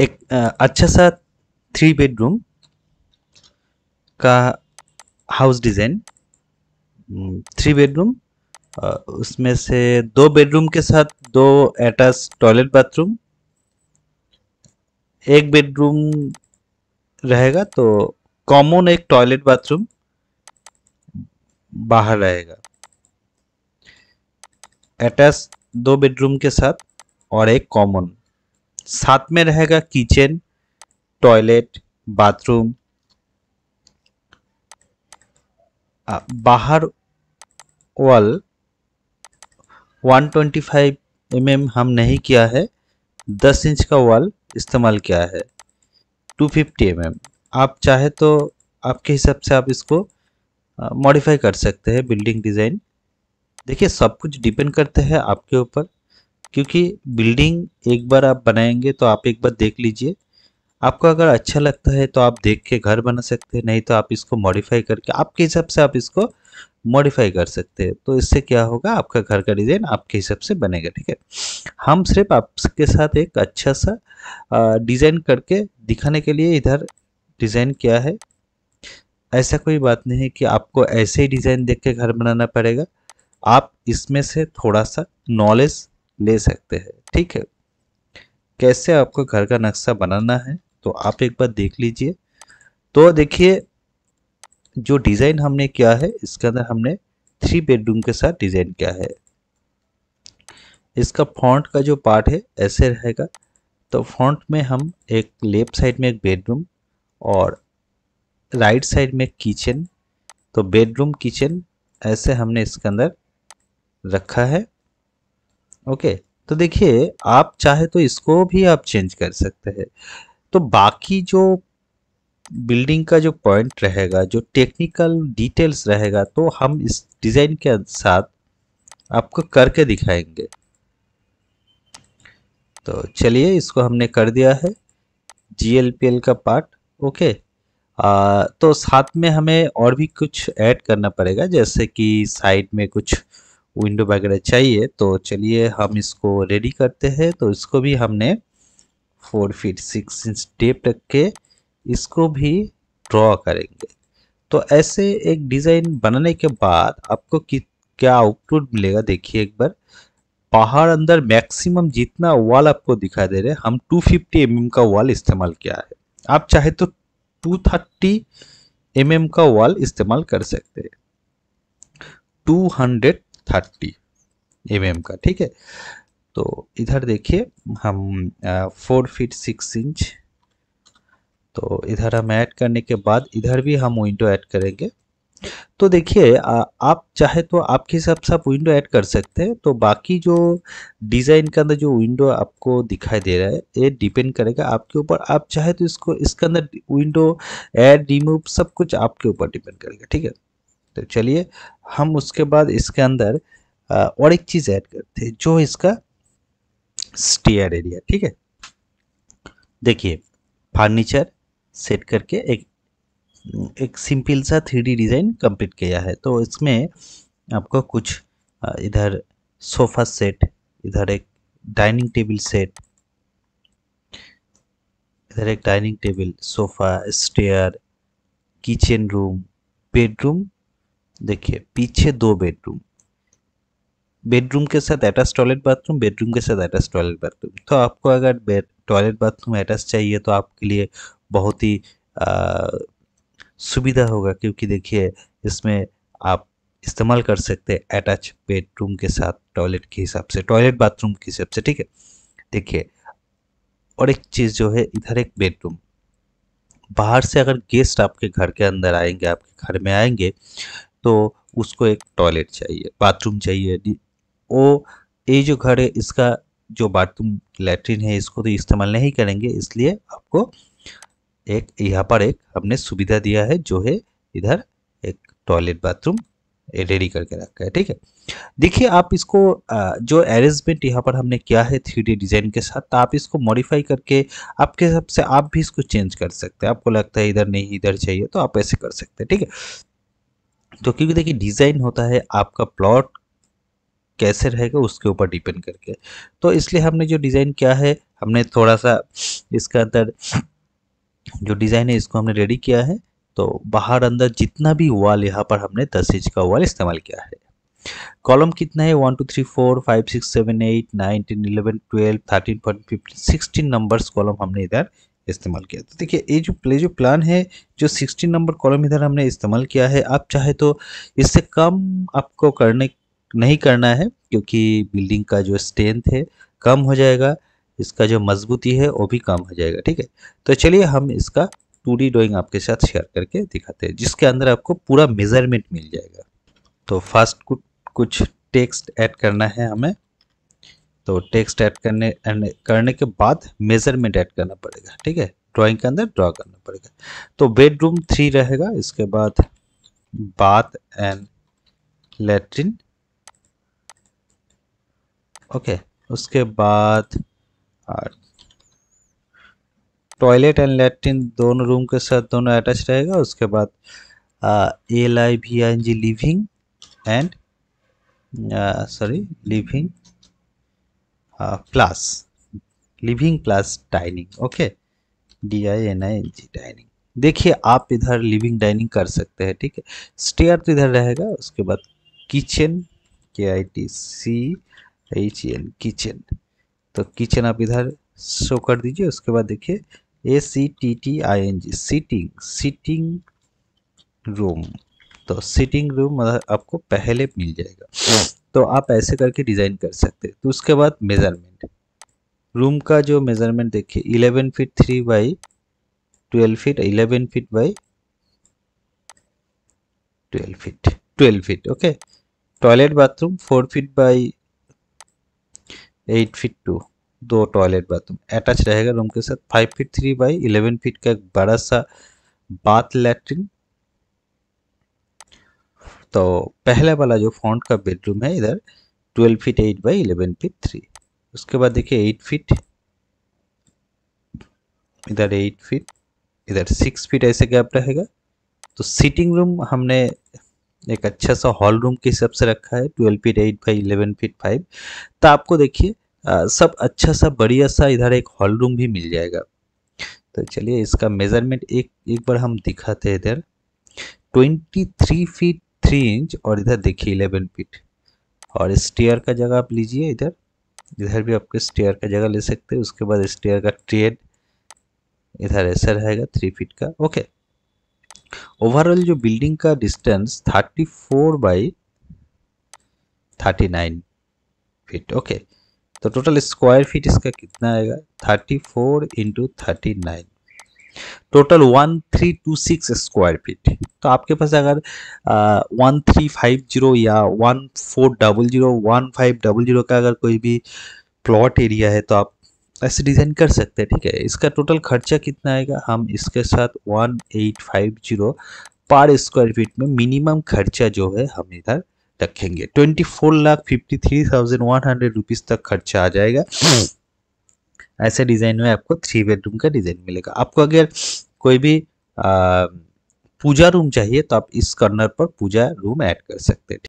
एक अच्छा सा थ्री बेडरूम का हाउस डिज़ाइन थ्री बेडरूम उसमें से दो बेडरूम के साथ दो अटैच टॉयलेट बाथरूम एक बेडरूम रहेगा तो कॉमन एक टॉयलेट बाथरूम बाहर रहेगा अटैच दो बेडरूम के साथ और एक कॉमन साथ में रहेगा किचन टॉयलेट बाथरूम बाहर वॉल 125 एम mm हम नहीं किया है 10 इंच का वॉल इस्तेमाल किया है 250 फिफ्टी mm. आप चाहे तो आपके हिसाब से आप इसको मॉडिफाई कर सकते हैं बिल्डिंग डिज़ाइन देखिए सब कुछ डिपेंड करते हैं आपके ऊपर क्योंकि बिल्डिंग एक बार आप बनाएंगे तो आप एक बार देख लीजिए आपको अगर अच्छा लगता है तो आप देख के घर बना सकते हैं नहीं तो आप इसको मॉडिफाई करके आपके हिसाब से आप इसको मॉडिफाई कर सकते हैं तो इससे क्या होगा आपका घर का डिज़ाइन आपके हिसाब से बनेगा ठीक है हम सिर्फ आपके साथ एक अच्छा सा डिज़ाइन करके दिखाने के लिए इधर डिज़ाइन किया है ऐसा कोई बात नहीं है कि आपको ऐसे ही डिज़ाइन देख के घर बनाना पड़ेगा आप इसमें से थोड़ा सा नॉलेज ले सकते हैं ठीक है कैसे आपको घर का नक्शा बनाना है तो आप एक बार देख लीजिए तो देखिए जो डिज़ाइन हमने किया है इसके अंदर हमने थ्री बेडरूम के साथ डिज़ाइन किया है इसका फ्रंट का जो पार्ट है ऐसे रहेगा तो फ्रंट में हम एक लेफ्ट साइड में एक बेडरूम और राइट साइड में किचन तो बेडरूम किचन ऐसे हमने इसके अंदर रखा है ओके तो देखिए आप चाहे तो इसको भी आप चेंज कर सकते हैं तो बाकी जो बिल्डिंग का जो पॉइंट रहेगा जो टेक्निकल डिटेल्स रहेगा तो हम इस डिज़ाइन के साथ आपको करके दिखाएंगे तो चलिए इसको हमने कर दिया है जी का पार्ट ओके आ, तो साथ में हमें और भी कुछ ऐड करना पड़ेगा जैसे कि साइड में कुछ विंडो वगैरह चाहिए तो चलिए हम इसको रेडी करते हैं तो इसको भी हमने four feet six inch tape रख के इसको भी ड्रॉ करेंगे तो ऐसे एक डिज़ाइन बनाने के बाद आपको कि क्या आउटपुट मिलेगा देखिए एक बार पहाड़ अंदर मैक्सिमम जितना वॉल आपको दिखा दे रहे हम 250 फिफ्टी mm का वॉल इस्तेमाल किया है आप चाहे तो 230 थर्टी mm का वॉल इस्तेमाल कर सकते हैं 200 थर्टी एम का ठीक है तो इधर देखिए हम फोर फीट सिक्स इंच तो इधर हम ऐड करने के बाद इधर भी हम विंडो ऐड करेंगे तो देखिए आप चाहे तो आपके हिसाब से आप विंडो ऐड कर सकते हैं तो बाकी जो डिज़ाइन के अंदर जो विंडो आपको दिखाई दे रहा है ये डिपेंड करेगा आपके ऊपर आप चाहे तो इसको इसके अंदर विंडो ऐड रिमूव सब कुछ आपके ऊपर डिपेंड करेगा ठीक है हैं चलिए हम उसके बाद इसके अंदर और एक चीज़ ऐड करते हैं जो इसका स्टेयर एरिया ठीक है देखिए फर्नीचर सेट करके एक एक सिंपल सा थ्री डिज़ाइन कंप्लीट किया है तो इसमें आपको कुछ इधर सोफ़ा सेट इधर एक डाइनिंग टेबल सेट इधर एक dining table sofa stair kitchen room bedroom देखिए पीछे दो बेडरूम बेडरूम के साथ अटैच टॉयलेट बाथरूम बेडरूम के साथ अटैच टॉयलेट बाथरूम तो आपको अगर टॉयलेट बाथरूम अटैच चाहिए तो आपके लिए बहुत ही सुविधा होगा क्योंकि देखिए इसमें आप इस्तेमाल कर सकते हैं अटैच बेडरूम के साथ टॉयलेट के हिसाब से टॉयलेट बाथरूम के हिसाब से ठीक है देखिए और एक चीज़ जो है इधर एक बेडरूम बाहर से अगर गेस्ट आपके घर के अंदर आएंगे आपके घर में आएंगे तो उसको एक टॉयलेट चाहिए बाथरूम चाहिए वो ये जो घर है इसका जो बाथरूम लेटरिन है इसको तो इस्तेमाल नहीं करेंगे इसलिए आपको एक यहाँ पर एक हमने सुविधा दिया है जो है इधर एक टॉयलेट बाथरूम रेडी करके रखा है ठीक है देखिए आप इसको जो अरेंजमेंट यहाँ पर हमने किया है थ्री डिज़ाइन के साथ तो आप इसको मॉडिफाई करके आपके हिसाब से आप भी इसको चेंज कर सकते हैं आपको लगता है इधर नहीं इधर चाहिए तो आप ऐसे कर सकते हैं ठीक है तो क्योंकि देखिए डिज़ाइन होता है आपका प्लॉट कैसे रहेगा उसके ऊपर डिपेंड करके तो इसलिए हमने जो डिज़ाइन किया है हमने थोड़ा सा इसका अंदर जो डिज़ाइन है इसको हमने रेडी किया है तो बाहर अंदर जितना भी वॉल यहाँ पर हमने दस इंच का वॉल इस्तेमाल किया है कॉलम कितना है one two three four five six seven eight nine ten eleven twelve thirteen fourteen fifteen sixteen numbers column हमने इधर इस्तेमाल किया तो देखिए ये जो प्ले जो प्लान है जो 16 नंबर कॉलम इधर हमने इस्तेमाल किया है आप चाहे तो इससे कम आपको करने नहीं करना है क्योंकि बिल्डिंग का जो स्ट्रेंथ है कम हो जाएगा इसका जो मजबूती है वो भी कम हो जाएगा ठीक है तो चलिए हम इसका टू ड्राइंग आपके साथ शेयर करके दिखाते हैं जिसके अंदर आपको पूरा मेजरमेंट मिल जाएगा तो फास्ट कुछ टेक्स्ट ऐड करना है हमें तो टेक्स्ट ऐड करने करने के बाद मेजरमेंट ऐड करना पड़ेगा ठीक है ड्राइंग के अंदर ड्रॉ करना पड़ेगा तो बेडरूम थ्री रहेगा इसके बाद बाथ एंड लेटरिन ओके उसके बाद टॉयलेट एंड लेटरिन दोनों रूम के साथ दोनों अटैच रहेगा उसके बाद L I V I N G living and sorry living uh, living class dining okay D I N I N डाइनिंग देखिए आप इधर लिविंग डाइनिंग कर सकते हैं ठीक है स्टेयर तो इधर रहेगा उसके बाद kitchen K I T C H N kitchen तो किचन आप इधर शो कर दीजिए उसके बाद देखिए A C T T I N G sitting sitting room तो सीटिंग रूम आपको पहले मिल जाएगा तो आप ऐसे करके डिज़ाइन कर सकते हैं तो उसके बाद मेज़रमेंट रूम का जो मेज़रमेंट देखिए 11 feet 3 by 12 feet 11 feet by 12 feet 12 feet okay toilet bathroom 4 feet by 8 feet two दो टॉयलेट बाथरूम अटैच रहेगा रूम के साथ 5 फीट 3 बाई 11 फीट का एक बड़ा सा बाथ लैट्रिन तो पहला वाला जो फ्रंट का बेडरूम है इधर 12 फीट 8 बाई 11 फीट 3 उसके बाद देखिए 8 फीट इधर 8 फीट इधर 6 फीट ऐसे गैप रहेगा तो सीटिंग रूम हमने एक अच्छा सा हॉल रूम के हिसाब से रखा है 12 फीट 8 बाई 11 फीट 5 तो आपको देखिए सब अच्छा सा बढ़िया सा इधर एक हॉल रूम भी मिल जाएगा तो चलिए इसका मेज़रमेंट एक एक बार हम दिखाते हैं इधर 23 फीट थ्री इंच और इधर देखिए इलेवन फिट और स्टेयर का जगह आप लीजिए इधर इधर भी आपके स्टेयर का जगह ले सकते हैं उसके बाद स्टेयर का ट्रेड इधर ऐसा रहेगा थ्री फिट का ओके ओवरऑल जो बिल्डिंग का distance thirty four by thirty nine feet okay तो टोटल स्क्वायर फीट इसका कितना आएगा thirty four into thirty nine total one three two six square feet तो आपके पास अगर वन थ्री फाइव जीरो या one four double zero one five double zero का अगर कोई भी प्लॉट एरिया है तो आप ऐसे डिज़ाइन कर सकते हैं ठीक है इसका टोटल खर्चा कितना आएगा हम इसके साथ वन एट फाइव जीरो पर स्क्वायर फीट में मिनिमम खर्चा जो है हम इधर रखेंगे twenty four lakh fifty three thousand one hundred rupees तक खर्चा आ जाएगा ऐसे डिज़ाइन में आपको थ्री बेडरूम का डिज़ाइन मिलेगा आपको अगर कोई भी आ, पूजा रूम चाहिए तो आप इस कॉर्नर पर पूजा रूम ऐड कर सकते हैं